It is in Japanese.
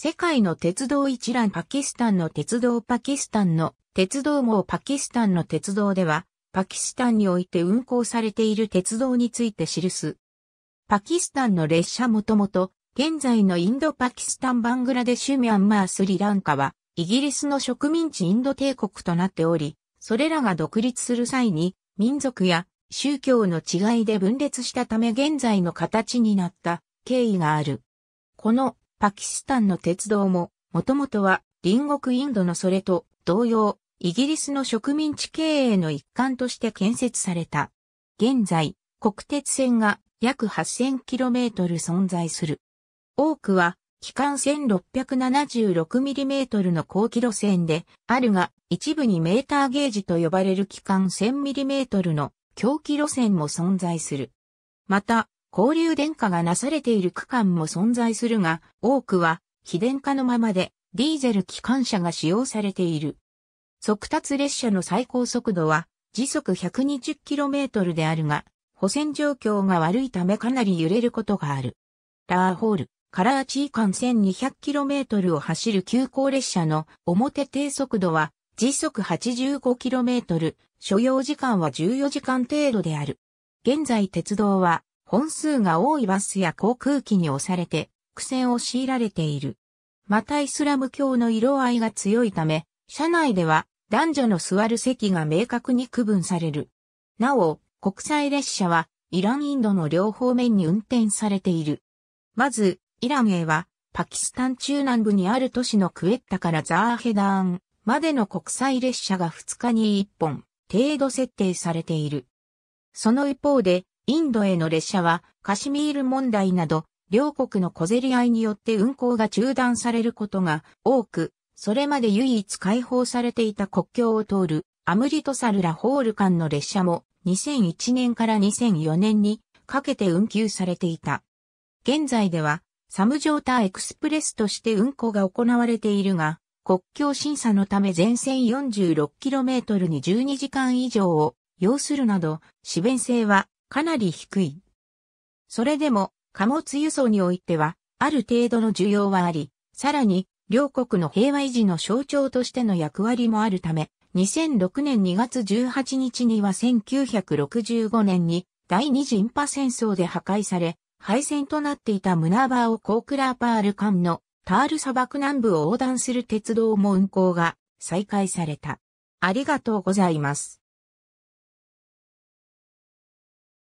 世界の鉄道一覧パキスタンの鉄道パキスタンの鉄道網パキスタンの鉄道では、パキスタンにおいて運行されている鉄道について記す。パキスタンの列車もともと、現在のインドパキスタンバングラデシュミャンマースリランカは、イギリスの植民地インド帝国となっており、それらが独立する際に、民族や宗教の違いで分裂したため現在の形になった経緯がある。このパキスタンの鉄道も、もともとは隣国インドのそれと同様、イギリスの植民地経営の一環として建設された。現在、国鉄線が約 8000km 存在する。多くは、期間 1676mm の高機路線で、あるが、一部にメーターゲージと呼ばれる期間 1000mm の強機路線も存在する。また、交流電化がなされている区間も存在するが、多くは非電化のままでディーゼル機関車が使用されている。速達列車の最高速度は時速 120km であるが、補線状況が悪いためかなり揺れることがある。ラーホール、カラーチー間 1200km を走る急行列車の表低速度は時速 85km、所要時間は14時間程度である。現在鉄道は本数が多いバスや航空機に押されて苦戦を強いられている。またイスラム教の色合いが強いため、車内では男女の座る席が明確に区分される。なお、国際列車はイランインドの両方面に運転されている。まず、イランへは、パキスタン中南部にある都市のクエッタからザーヘダーンまでの国際列車が2日に1本程度設定されている。その一方で、インドへの列車はカシミール問題など両国の小競り合いによって運行が中断されることが多く、それまで唯一開放されていた国境を通るアムリトサルラホール間の列車も2001年から2004年にかけて運休されていた。現在ではサムジョーターエクスプレスとして運行が行われているが、国境審査のため全線 46km に12時間以上を要するなど、四弁性はかなり低い。それでも、貨物輸送においては、ある程度の需要はあり、さらに、両国の平和維持の象徴としての役割もあるため、2006年2月18日には1965年に第二次インパ戦争で破壊され、廃線となっていたムナバーをコークラーパール間のタール砂漠南部を横断する鉄道も運行が再開された。ありがとうございます。